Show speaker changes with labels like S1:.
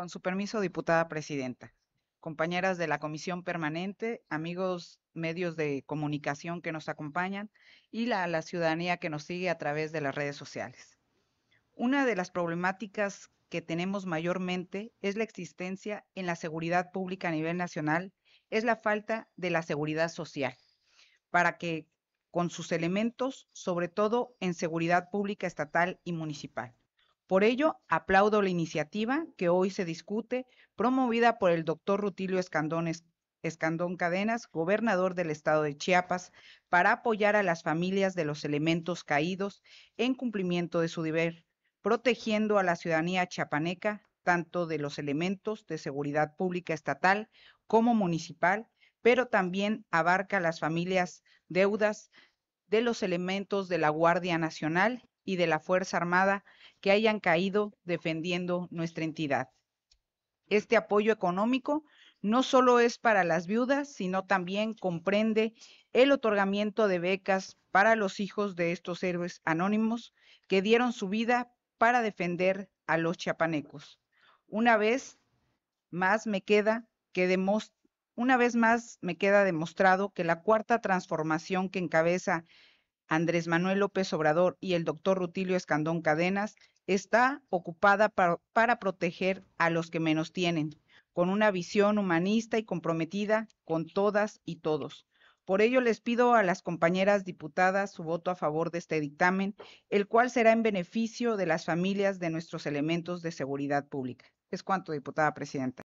S1: Con su permiso, diputada presidenta, compañeras de la comisión permanente, amigos medios de comunicación que nos acompañan y la, ciudadanía que nos sigue a través de las redes sociales. Una de las problemáticas que tenemos mayormente es la existencia en la seguridad pública a nivel nacional, es la falta de la seguridad social, para que con sus elementos, sobre todo en seguridad pública estatal y municipal. Por ello, aplaudo la iniciativa que hoy se discute, promovida por el doctor Rutilio Escandón Cadenas, gobernador del estado de Chiapas, para apoyar a las familias de los elementos caídos en cumplimiento de su deber, protegiendo a la ciudadanía chiapaneca, tanto de los elementos de seguridad pública estatal como municipal, pero también abarca a las familias deudas de los elementos de la Guardia Nacional y de la Fuerza Armada que hayan caído defendiendo nuestra entidad. Este apoyo económico no solo es para las viudas, sino también comprende el otorgamiento de becas para los hijos de estos héroes anónimos que dieron su vida para defender a los chiapanecos. Una vez más me queda que una vez más me queda demostrado que la cuarta transformación que encabeza Andrés Manuel López Obrador y el doctor Rutilio Escandón Cadenas está ocupada para, para proteger a los que menos tienen, con una visión humanista y comprometida con todas y todos. Por ello, les pido a las compañeras diputadas su voto a favor de este dictamen, el cual será en beneficio de las familias de nuestros elementos de seguridad pública. Es cuanto, diputada presidenta.